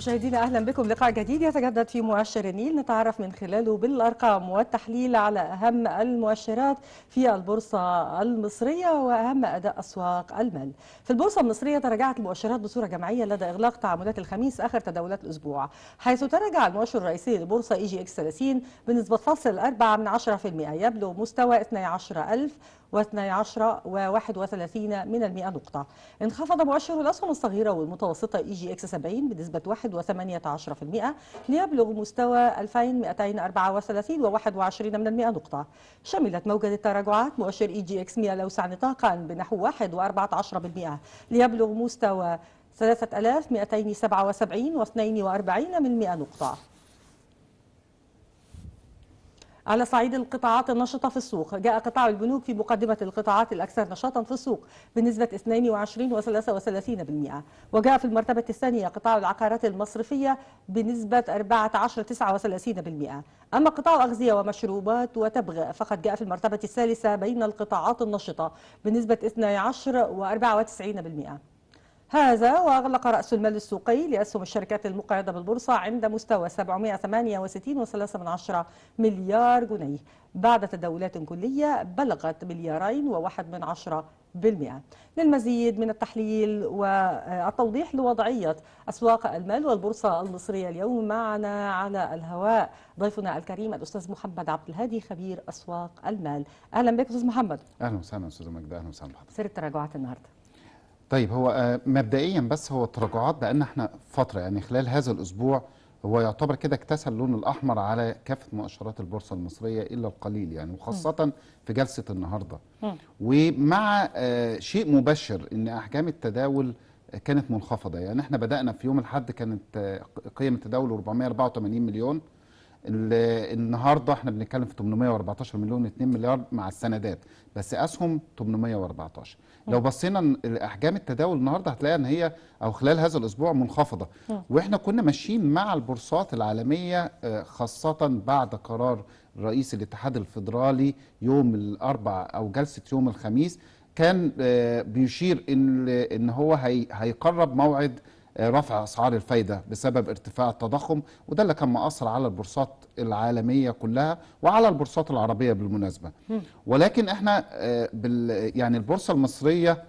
مشاهدينا اهلا بكم لقاء جديد يتجدد في مؤشر النيل نتعرف من خلاله بالارقام والتحليل على اهم المؤشرات في البورصه المصريه واهم اداء اسواق المال. في البورصه المصريه تراجعت المؤشرات بصوره جماعيه لدى اغلاق تعاملات الخميس اخر تداولات الاسبوع، حيث تراجع المؤشر الرئيسي للبورصه اي جي اكس 30 بنسبه فاصل 4 يبلغ مستوى 12000 و12 و31 من المئة نقطة انخفض مؤشر الأسهم الصغيرة والمتوسطة إي جي إكس 70 بنسبة 1.18% ليبلغ مستوى 2234 و21 من المئة نقطة شملت موجة التراجعات مؤشر إي جي إكس 100 الأوسع نطاقا بنحو 1.14% ليبلغ مستوى 3277 و42 من المئة نقطة على صعيد القطاعات النشطة في السوق جاء قطاع البنوك في مقدمة القطاعات الأكثر نشاطا في السوق بنسبة 22.33% وجاء في المرتبة الثانية قطاع العقارات المصرفية بنسبة 14.39% أما قطاع الأغذية ومشروبات وتبغ فقد جاء في المرتبة الثالثة بين القطاعات النشطة بنسبة 12 و94% هذا وأغلق رأس المال السوقي لأسهم الشركات المقيدة بالبورصة عند مستوى 768.3 مليار جنيه بعد تداولات كلية بلغت مليارين وواحد من عشرة بالمئة للمزيد من التحليل والتوضيح لوضعية أسواق المال والبورصة المصرية اليوم معنا على الهواء ضيفنا الكريم الأستاذ محمد عبد الهادي خبير أسواق المال أهلا بك أستاذ محمد أهلا وسهلا أستاذ مجد أهلا وسهلا سر التراجعات النهارده طيب هو آه، مبدئيا بس هو التراجعات بقالنا احنا فتره يعني خلال هذا الاسبوع هو يعتبر كده اكتسى اللون الاحمر على كافه مؤشرات البورصه المصريه الا القليل يعني وخاصه في جلسه النهارده ومع آه، شيء مبشر ان احجام التداول كانت منخفضه يعني احنا بدانا في يوم الاحد كانت آه، قيم التداول 484 مليون النهارده احنا بنتكلم في 814 مليون 2 مليار مع السندات بس اسهم 814 لو بصينا لاحجام التداول النهارده هتلاقي ان هي او خلال هذا الاسبوع منخفضه واحنا كنا ماشيين مع البورصات العالميه آه، خاصه بعد قرار رئيس الاتحاد الفيدرالي يوم الاربعاء او جلسه يوم الخميس كان آه، بيشير ان ان هو هيقرب موعد رفع اسعار الفايده بسبب ارتفاع التضخم وده اللي كان مأثر على البورصات العالميه كلها وعلى البورصات العربيه بالمناسبه ولكن احنا آه، بال يعني البورصه المصريه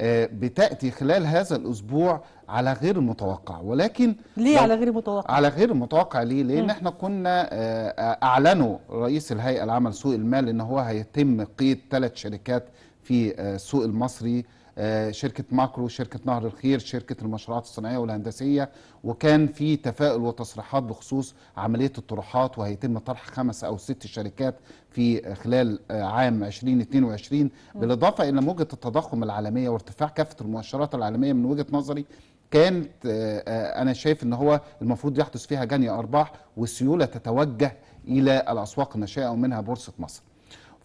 آه، بتاتي خلال هذا الاسبوع على غير المتوقع ولكن ليه على غير المتوقع على غير المتوقع ليه لان احنا كنا آه، اعلنوا رئيس الهيئه العامه لسوق المال ان هو هيتم قيد ثلاث شركات في السوق المصري آه، شركه ماكرو شركه نهر الخير شركه المشروعات الصناعيه والهندسيه وكان في تفاؤل وتصريحات بخصوص عمليه الطروحات وهيتم طرح خمس او ست شركات في خلال آه، عام 2022 بالاضافه الى موجه التضخم العالميه وارتفاع كافه المؤشرات العالميه من وجهه نظري كانت آه، انا شايف ان هو المفروض يحدث فيها جني ارباح والسيوله تتوجه الى الاسواق الناشئه ومنها بورصه مصر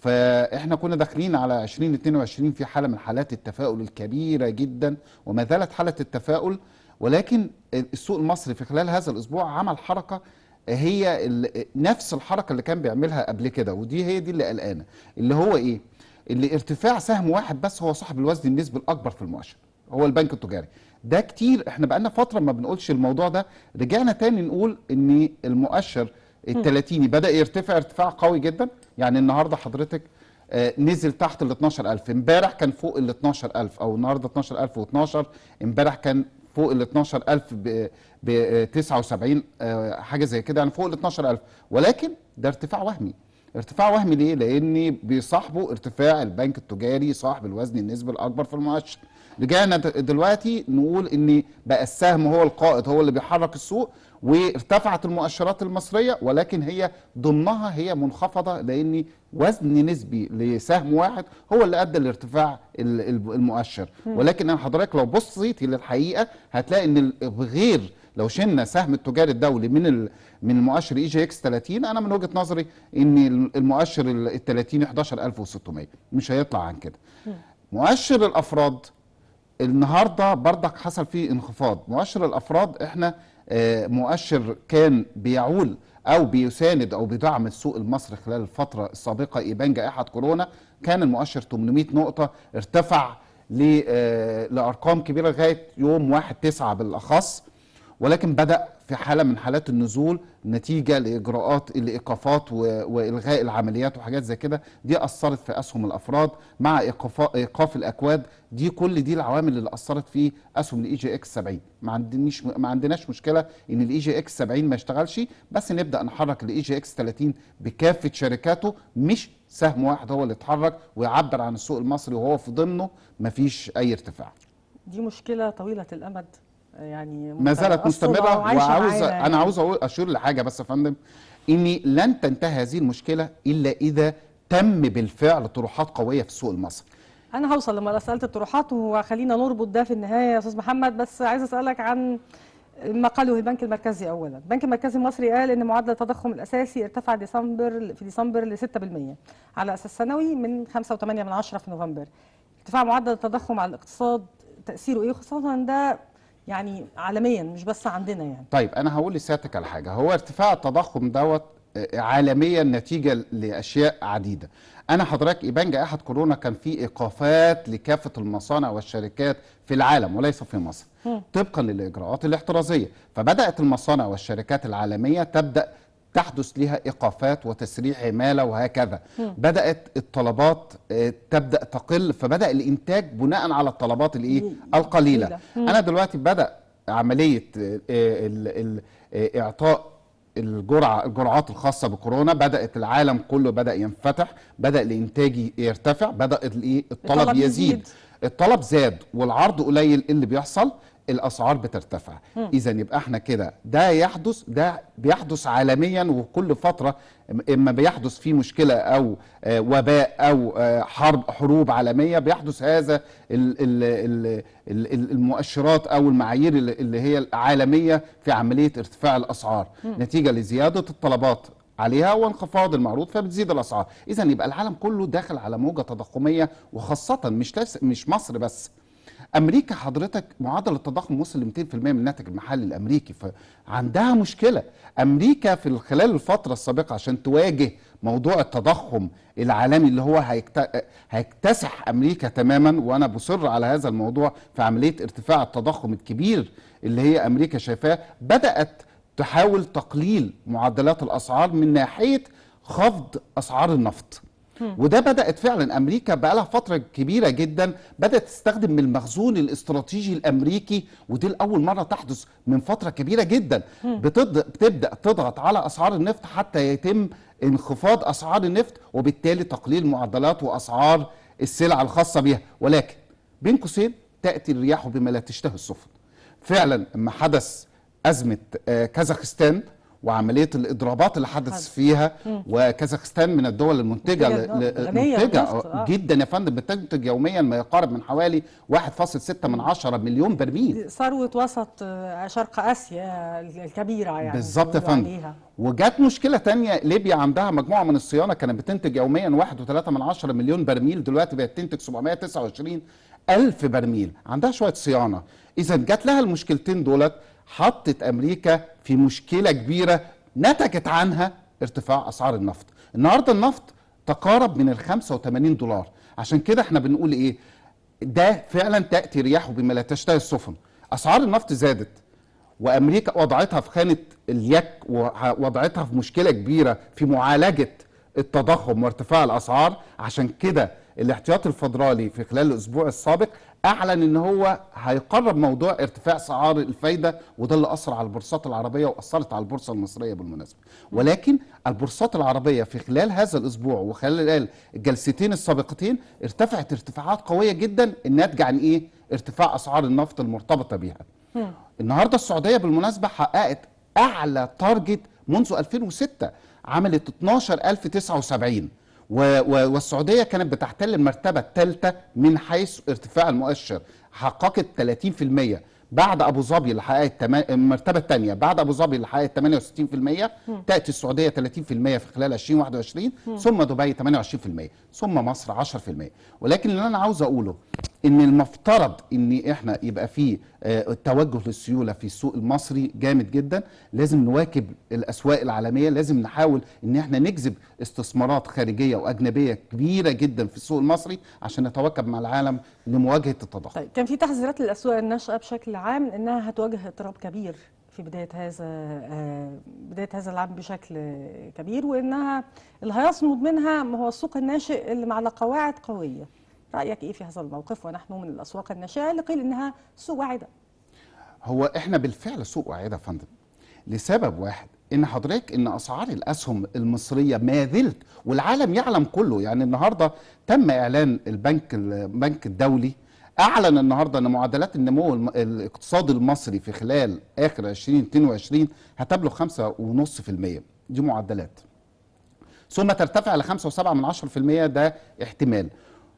فاحنا كنا داخلين على 2022 في حاله من حالات التفاؤل الكبيره جدا وما زالت حاله التفاؤل ولكن السوق المصري في خلال هذا الاسبوع عمل حركه هي نفس الحركه اللي كان بيعملها قبل كده ودي هي دي اللي قلقانه اللي هو ايه؟ اللي ارتفاع سهم واحد بس هو صاحب الوزن النسبي الاكبر في المؤشر هو البنك التجاري ده كتير احنا بقالنا فتره ما بنقولش الموضوع ده رجعنا تاني نقول ان المؤشر 30 بدا يرتفع ارتفاع قوي جدا يعني النهارده حضرتك آه، نزل تحت ال 12000 امبارح كان فوق ال 12000 او النهارده 12012 امبارح كان فوق ال 12000 ب 79 آه، آه، حاجه زي كده يعني فوق ال 12000 ولكن ده ارتفاع وهمي ارتفاع وهمي ليه؟ لان بيصاحبه ارتفاع البنك التجاري صاحب الوزن النسبي الاكبر في المؤشر. رجعنا دلوقتي نقول ان بقى السهم هو القائد هو اللي بيحرك السوق وارتفعت المؤشرات المصريه ولكن هي ضمنها هي منخفضه لان وزن نسبي لسهم واحد هو اللي ادى لارتفاع المؤشر ولكن انا حضرتك لو بصيتي للحقيقه هتلاقي ان غير لو شلنا سهم التجار الدولي من من المؤشر اي جي اكس 30 انا من وجهه نظري ان المؤشر ال 30 11600 مش هيطلع عن كده مؤشر الافراد النهارده بردك حصل فيه انخفاض مؤشر الافراد احنا آه، مؤشر كان بيعول او بيساند او بيدعم السوق المصري خلال الفتره السابقه ايبان جائحه كورونا كان المؤشر 800 نقطه ارتفع آه، لارقام كبيره لغايه يوم 1 9 بالاخص ولكن بدأ في حالة من حالات النزول نتيجة لإجراءات الإيقافات وإلغاء العمليات وحاجات زي كده دي أثرت في أسهم الأفراد مع إيقاف الأكواد دي كل دي العوامل اللي أثرت في أسهم الإي جي إكس 70 ما عندناش ما عندناش مشكلة إن الإي جي إكس 70 ما يشتغلش بس نبدأ نحرك الإي جي إكس 30 بكافة شركاته مش سهم واحد هو اللي اتحرك ويعبر عن السوق المصري وهو في ضمنه ما فيش أي ارتفاع دي مشكلة طويلة الأمد يعني ما زالت مستمره وعاوز يعني. انا عاوز اشير لحاجه بس يا فندم ان لن تنتهي هذه المشكله الا اذا تم بالفعل طروحات قويه في السوق المصري انا هوصل لما سالت الطروحات وخلينا نربط ده في النهايه يا استاذ محمد بس عايز اسالك عن ما قاله البنك المركزي اولا البنك المركزي المصري قال ان معدل التضخم الاساسي ارتفع ديسمبر في ديسمبر ل 6% على اساس سنوي من 5.8 من 10 في نوفمبر ارتفاع معدل التضخم على الاقتصاد تاثيره ايه خصوصا ده يعني عالميا مش بس عندنا يعني طيب انا هقول لسيادتك على حاجه هو ارتفاع التضخم دوت آه، عالميا نتيجه لاشياء عديده انا حضرتك يبان جائحه كورونا كان في ايقافات لكافه المصانع والشركات في العالم وليس في مصر طبقا للاجراءات الاحترازيه فبدات المصانع والشركات العالميه تبدا تحدث لها إيقافات وتسريع عمالة وهكذا بدأت الطلبات آه، تبدأ تقل فبدأ الإنتاج بناء على الطلبات الإيه القليلة أنا دلوقتي بدأ عملية آه، آه، إعطاء الجرعة الجرعات الخاصة بكورونا بدأت العالم كله بدأ ينفتح بدأ الإنتاج يرتفع بدأ الطلب, الطلب يزيد. يزيد الطلب زاد والعرض قليل إيه اللي بيحصل الاسعار بترتفع اذا يبقى احنا كده ده يحدث ده بيحدث عالميا وكل فتره اما بيحدث فيه مشكله او آه، وباء او آه، حرب حروب عالميه بيحدث هذا المؤشرات او المعايير اللي هي العالميه في عمليه ارتفاع الاسعار نتيجه لزياده الطلبات عليها وانخفاض المعروض فبتزيد الاسعار اذا يبقى العالم كله داخل على موجه تضخميه وخاصه مش مش مصر بس امريكا حضرتك معدل التضخم وصل ل 200% من الناتج المحلي الامريكي فعندها مشكله امريكا في خلال الفتره السابقه عشان تواجه موضوع التضخم العالمي اللي هو هيكت... هيكتسح امريكا تماما وانا بصر على هذا الموضوع في عمليه ارتفاع التضخم الكبير اللي هي امريكا شايفاه بدات تحاول تقليل معدلات الاسعار من ناحيه خفض اسعار النفط وده بدات فعلا امريكا بقى لها فتره كبيره جدا بدات تستخدم من المخزون الاستراتيجي الامريكي ودي لاول مره تحدث من فتره كبيره جدا بتبدا تضغط على اسعار النفط حتى يتم انخفاض اسعار النفط وبالتالي تقليل معدلات واسعار السلع الخاصه بها ولكن بين قوسين تاتي الرياح بما لا تشتهي السفن فعلا لما حدث ازمه آه، كازاخستان وعمليه الاضرابات اللي حدث فيها وكازاخستان من الدول المنتجه منتجه آه. جدا يا فندم بتنتج يوميا ما يقارب من حوالي 1.6 من عشرة مليون برميل ثروه وسط آه، شرق اسيا الكبيره يعني بالظبط يا فندم وجات مشكله تانية ليبيا عندها مجموعه من الصيانه كانت بتنتج يوميا 1.3 من عشرة مليون برميل دلوقتي بقت تنتج 729 ألف برميل عندها شوية صيانة إذا جات لها المشكلتين دولت حطت امريكا في مشكله كبيره نتجت عنها ارتفاع اسعار النفط النهارده النفط تقارب من ال 85 دولار عشان كده احنا بنقول ايه ده فعلا تاتي رياحه بما لا تشتهي السفن اسعار النفط زادت وامريكا وضعتها في خانه اليك ووضعتها في مشكله كبيره في معالجه التضخم وارتفاع الاسعار عشان كده الاحتياطي الفدرالي في خلال الاسبوع السابق اعلن ان هو هيقرب موضوع ارتفاع اسعار الفايده وده اللي اثر على البورصات العربيه واثرت على البورصه المصريه بالمناسبه ولكن البورصات العربيه في خلال هذا الاسبوع وخلال الجلستين السابقتين ارتفعت ارتفاعات قويه جدا الناتجه عن ايه ارتفاع اسعار النفط المرتبطه بيها النهارده السعوديه بالمناسبه حققت اعلى تارجت منذ 2006 عملت 12079 والسعودية كانت بتحتل المرتبة الثالثة من حيث ارتفاع المؤشر حققت 30% بعد ابو ظبي اللي حققت المرتبه الثانيه بعد ابو ظبي اللي حققت 68% تاتي السعوديه 30% في خلال 2021 ثم دبي 28% ثم مصر 10% ولكن اللي انا عاوز اقوله ان المفترض ان احنا يبقى في آه، التوجه للسيوله في السوق المصري جامد جدا لازم نواكب الاسواق العالميه لازم نحاول ان احنا نجذب استثمارات خارجيه واجنبيه كبيره جدا في السوق المصري عشان نتواكب مع العالم لمواجهه التضخم طيب كان في تحذيرات للاسواق الناشئه بشكل عام انها هتواجه اضطراب كبير في بدايه هذا آه، بدايه هذا العام بشكل كبير وانها اللي هيصمد منها هو السوق الناشئ اللي مع قواعد قويه رايك ايه في هذا الموقف ونحن من الاسواق الناشئه اللي قيل انها سوق واعده هو احنا بالفعل سوق واعده يا فندم لسبب واحد ان حضرتك ان اسعار الاسهم المصريه ما زلت والعالم يعلم كله يعني النهارده تم اعلان البنك البنك الدولي اعلن النهارده ان معدلات النمو الاقتصادي المصري في خلال اخر 2022 هتبلغ 5.5% دي معدلات ثم ترتفع ل 5.7 ده احتمال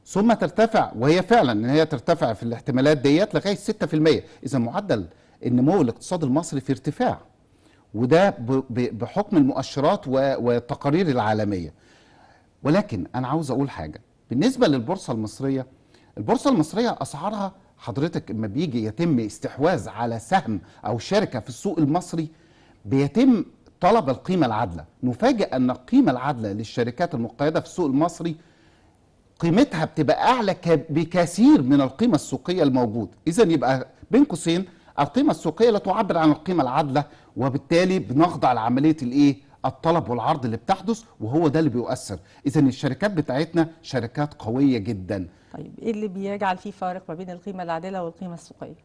ثم ترتفع وهي فعلا ان هي ترتفع في الاحتمالات ديت لغايه 6% اذا معدل النمو الاقتصاد المصري في ارتفاع وده بحكم المؤشرات والتقارير العالميه ولكن انا عاوز اقول حاجه بالنسبه للبورصه المصريه البورصه المصريه اسعارها حضرتك لما بيجي يتم استحواذ على سهم او شركه في السوق المصري بيتم طلب القيمه العادله نفاجئ ان القيمه العادله للشركات المقيده في السوق المصري قيمتها بتبقى اعلى بكثير من القيمه السوقيه الموجوده اذا يبقى بين قوسين القيمه السوقيه لا تعبر عن القيمه العادله وبالتالي بنخضع لعمليه الايه الطلب والعرض اللي بتحدث وهو ده اللي بيؤثر اذا الشركات بتاعتنا شركات قويه جدا طيب ايه اللي بيجعل في فارق ما بين القيمه العادله والقيمه السوقيه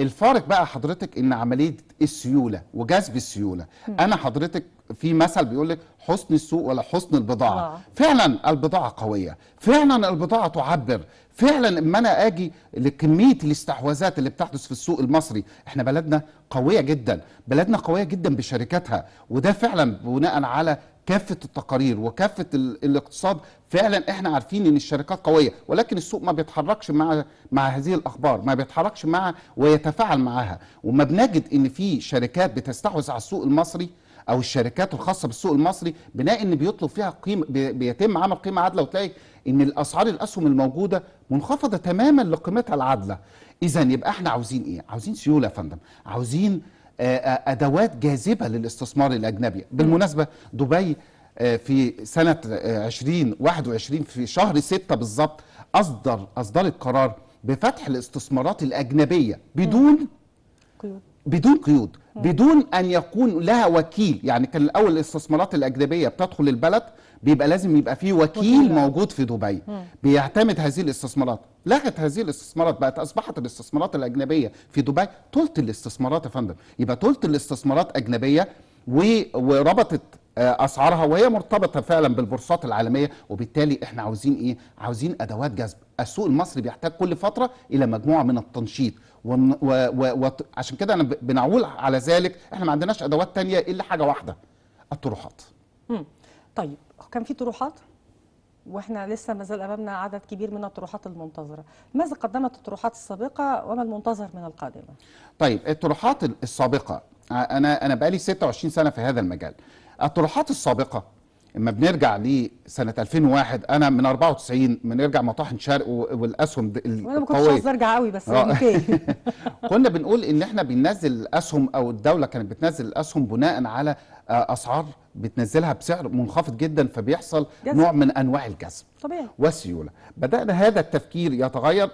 الفارق بقى حضرتك ان عمليه السيوله وجذب السيوله م. انا حضرتك في مثل بيقول لك حسن السوق ولا حسن البضاعه آه. فعلا البضاعه قويه فعلا البضاعه تعبر فعلا اما انا اجي لكميه الاستحواذات اللي بتحدث في السوق المصري احنا بلدنا قويه جدا بلدنا قويه جدا بشركاتها وده فعلا بناء على كافه التقارير وكافه الاقتصاد فعلا احنا عارفين ان الشركات قويه ولكن السوق ما بيتحركش مع مع هذه الاخبار ما بيتحركش مع ويتفاعل معها وما بنجد ان في شركات بتستحوذ على السوق المصري او الشركات الخاصه بالسوق المصري بناء ان بيطلب فيها قيمه بيتم عمل قيمه عادله وتلاقي ان الاسعار الاسهم الموجوده منخفضه تماما لقيمتها العادله اذا يبقى احنا عاوزين ايه عاوزين سيوله يا فندم عاوزين آه، ادوات جاذبه للاستثمار الاجنبي بالمناسبه دبي آه، في سنه 2021 آه، في شهر 6 بالظبط اصدر اصدرت قرار بفتح الاستثمارات الاجنبيه بدون قيود بدون قيود بدون ان يكون لها وكيل يعني كان الاول الاستثمارات الاجنبيه بتدخل البلد بيبقى لازم يبقى فيه وكيل موجود في دبي بيعتمد هذه الاستثمارات لغت هذه الاستثمارات بقت اصبحت الاستثمارات الاجنبيه في دبي طولت الاستثمارات يا فندم يبقى طولت الاستثمارات اجنبيه وربطت آه، اسعارها وهي مرتبطه فعلا بالبورصات العالميه وبالتالي احنا عاوزين ايه عاوزين ادوات جذب السوق المصري بيحتاج كل فتره الى مجموعه من التنشيط وعشان كده انا بنعول على ذلك احنا ما عندناش ادوات تانية الا حاجه واحده الطروحات طيب كان في طروحات واحنا لسه ما زال امامنا عدد كبير من الطروحات المنتظره ماذا قدمت الطروحات السابقه وما المنتظر من القادمه طيب الطروحات السابقه انا انا بقالي 26 سنه في هذا المجال الطروحات السابقه اما بنرجع لسنه 2001 انا من 94 بنرجع مطاحن شرق والاسهم القويه وانا ما كنتش ارجع قوي بس يعني آه. اوكي كنا بنقول ان احنا بننزل الاسهم او الدوله كانت بتنزل الاسهم بناء على اسعار بتنزلها بسعر منخفض جدا فبيحصل جزب. نوع من انواع الجذب طبيعي والسيوله بدانا هذا التفكير يتغير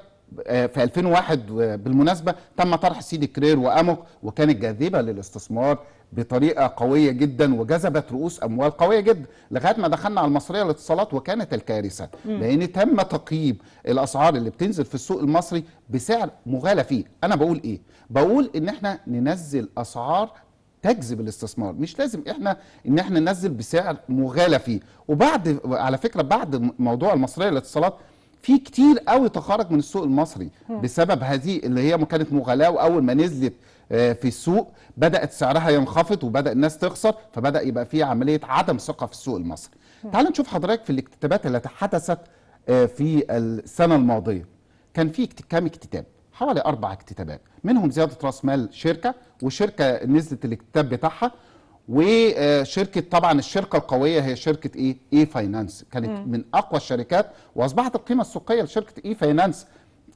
آه، في 2001 آه، بالمناسبه تم طرح سيدي كرير واموك وكانت جاذبه للاستثمار بطريقه قويه جدا وجذبت رؤوس اموال قويه جدا لغايه ما دخلنا على المصريه للاتصالات وكانت الكارثه لان تم تقييم الاسعار اللي بتنزل في السوق المصري بسعر مغالى فيه انا بقول ايه بقول ان احنا ننزل اسعار تجذب الاستثمار مش لازم احنا ان احنا ننزل بسعر مغالى فيه وبعد على فكره بعد موضوع المصريه للاتصالات في كتير قوي تخرج من السوق المصري بسبب هذه اللي هي كانت مغالاه واول ما نزلت آه، في السوق بدات سعرها ينخفض وبدا الناس تخسر فبدا يبقى في عمليه عدم ثقه في السوق المصري تعال نشوف حضرتك في الاكتتابات التي حدثت آه، في السنه الماضيه كان في كام اكتتاب حوالي اربع اكتتابات منهم زياده راس مال شركه وشركه نزلت الكتاب بتاعها وشركه طبعا الشركه القويه هي شركه ايه اي فاينانس كانت م. من اقوى الشركات واصبحت القيمه السوقيه لشركه اي فاينانس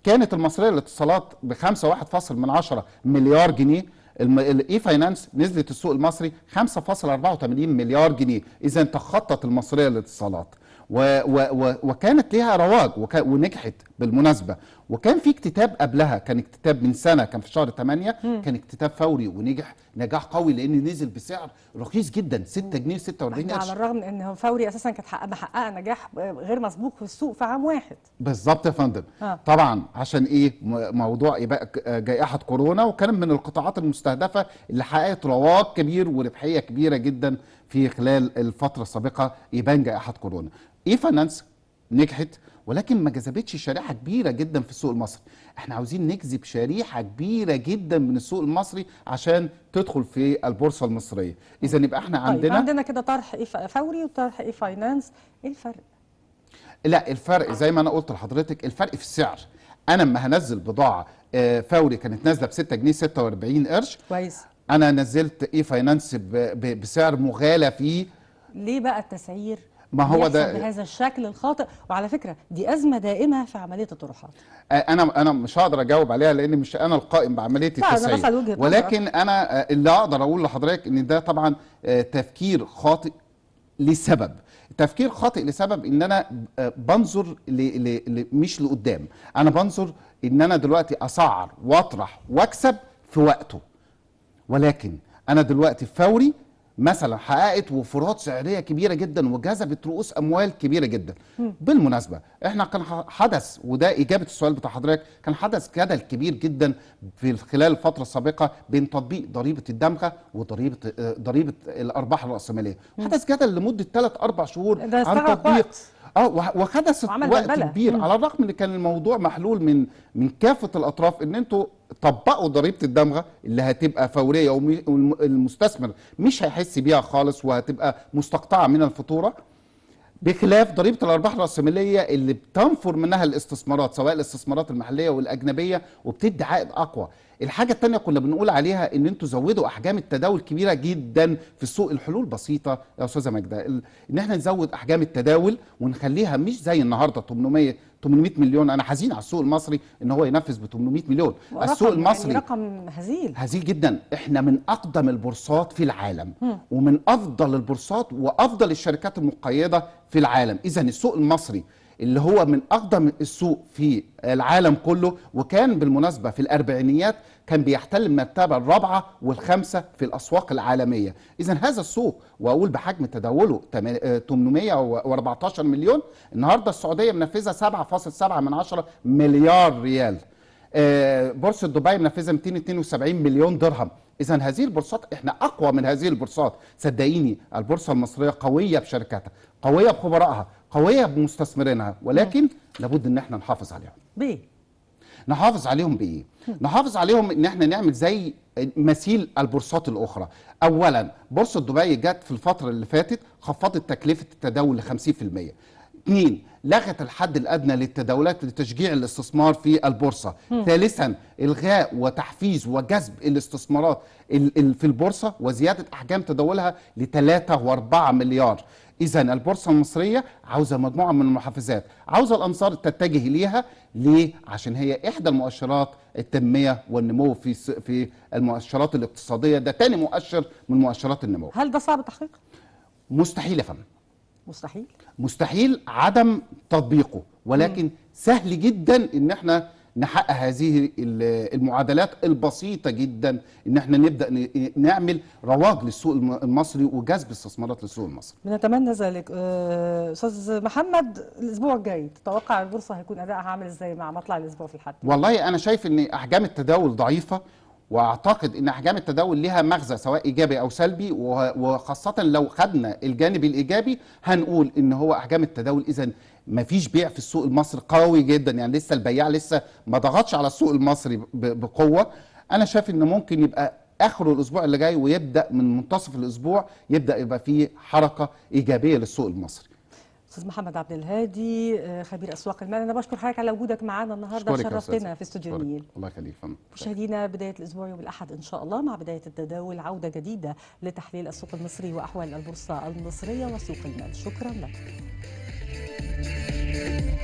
كانت المصريه للاتصالات ب 5.1 مليار جنيه الاي فاينانس نزلت السوق المصري 5.84 مليار جنيه اذا تخطت المصريه للاتصالات و و وكانت ليها رواج ونجحت بالمناسبه وكان في اكتتاب قبلها كان اكتتاب من سنه كان في شهر 8 م. كان اكتتاب فوري ونجح نجاح قوي لان نزل بسعر رخيص جدا 6 جنيه 46 قرش على الرغم ان فوري اساسا كانت محققه نجاح غير مسبوق في السوق في عام واحد بالظبط يا فندم آه. طبعا عشان ايه موضوع جائحه كورونا وكان من القطاعات المستهدفه اللي حققت رواج كبير وربحيه كبيره جدا في خلال الفتره السابقه يبان جائحه كورونا اي فاينانس نجحت ولكن ما جذبتش شريحه كبيره جدا في السوق المصري احنا عاوزين نجذب شريحه كبيره جدا من السوق المصري عشان تدخل في البورصه المصريه اذا يبقى احنا طيب، عندنا طيب عندنا كده طرح فوري وطرح اي فاينانس ايه الفرق لا الفرق زي ما انا قلت لحضرتك الفرق في السعر انا لما هنزل بضاعه آه، فوري كانت نازله ب 6 جنيه 46 قرش كويس انا نزلت اي فاينانس بسعر مغالى فيه ليه بقى التسعير ما هو ده بهذا الشكل الخاطئ وعلى فكره دي ازمه دائمه في عمليه الطروحات انا انا مش هقدر اجاوب عليها لان مش انا القائم بعمليه التسعير ولكن انا اللي اقدر اقول لحضرتك ان ده طبعا تفكير خاطئ لسبب تفكير خاطئ لسبب ان انا بنظر ل... ل... ل... مش لقدام انا بنظر ان انا دلوقتي اسعر واطرح واكسب في وقته ولكن انا دلوقتي فوري مثلا حققت وفرات سعريه كبيره جدا وجذبت رؤوس اموال كبيره جدا م. بالمناسبه احنا كان حدث وده اجابه السؤال بتاع حضرتك كان حدث جدل كبير جدا في خلال الفتره السابقه بين تطبيق ضريبه الدمغه وضريبه آه، ضريبه الارباح الراسماليه حدث جدل لمده 3 4 شهور عن تطبيق وقت. اه وحدث وقت كبير مم. على الرغم ان كان الموضوع محلول من من كافه الاطراف ان انتوا طبقوا ضريبه الدمغه اللي هتبقى فوريه والمستثمر مش هيحس بيها خالص وهتبقى مستقطعه من الفاتوره بخلاف ضريبه الارباح الراسماليه اللي بتنفر منها الاستثمارات سواء الاستثمارات المحليه والاجنبيه وبتدي عائد اقوى الحاجه الثانيه كنا بنقول عليها ان انتوا زودوا احجام التداول كبيره جدا في السوق الحلول بسيطه يا استاذه ماجده ان احنا نزود احجام التداول ونخليها مش زي النهارده 800 800 مليون انا حزين على السوق المصري ان هو ينفذ ب 800 مليون السوق يعني المصري يعني رقم هزيل هزيل جدا احنا من اقدم البورصات في العالم م. ومن افضل البورصات وافضل الشركات المقيده في العالم اذا السوق المصري اللي هو من اقدم السوق في العالم كله وكان بالمناسبه في الاربعينيات كان بيحتل المرتبة الرابعة والخامسة في الأسواق العالمية إذا هذا السوق وأقول بحجم تداوله 814 آه، مليون النهاردة السعودية منفذة 7.7 من عشرة مليار ريال آه، بورصة دبي منفذة 272 مليون درهم إذا هذه البورصات إحنا أقوى من هذه البورصات صدقيني البورصة المصرية قوية بشركاتها قوية بخبرائها قوية بمستثمرينها ولكن لابد إن إحنا نحافظ عليها. بيه. نحافظ عليهم بايه نحافظ عليهم ان احنا نعمل زي مثيل البورصات الاخرى اولا بورصه دبي جت في الفتره اللي فاتت خفضت تكلفه التداول ل 50% اثنين لغت الحد الادنى للتداولات لتشجيع الاستثمار في البورصه م. ثالثا الغاء وتحفيز وجذب الاستثمارات في البورصه وزياده احجام تداولها ل 3 و4 مليار اذا البورصه المصريه عاوزه مجموعه من المحفزات عاوزه الانصار تتجه اليها ليه عشان هي احدى المؤشرات التنميه والنمو في في المؤشرات الاقتصاديه ده ثاني مؤشر من مؤشرات النمو هل ده صعب تحقيقه مستحيل فهم مستحيل مستحيل عدم تطبيقه ولكن م. سهل جدا ان احنا نحقق هذه المعادلات البسيطه جدا ان احنا نبدا نعمل رواج للسوق المصري وجذب استثمارات للسوق المصري. بنتمنى ذلك أه، استاذ محمد الاسبوع الجاي تتوقع البورصه هيكون ادائها عامل ازاي مع مطلع الاسبوع في الحد؟ والله انا شايف ان احجام التداول ضعيفه واعتقد ان احجام التداول لها مغزى سواء ايجابي او سلبي وخاصه لو خدنا الجانب الايجابي هنقول ان هو احجام التداول اذا ما فيش بيع في السوق المصري قوي جدا يعني لسه البياع لسه ما ضغطش على السوق المصري بقوه انا شايف ان ممكن يبقى اخر الاسبوع اللي جاي ويبدا من منتصف الاسبوع يبدا يبقى فيه حركه ايجابيه للسوق المصري استاذ محمد عبد الهادي آه، خبير اسواق المال انا بشكر حضرتك على وجودك معانا النهارده شرفتنا في استوديو النيل الله يخليك مشاهدينا بدايه الاسبوع يوم الاحد ان شاء الله مع بدايه التداول عوده جديده لتحليل السوق المصري واحوال البورصه المصريه وسوق المال شكرا لك Thank you.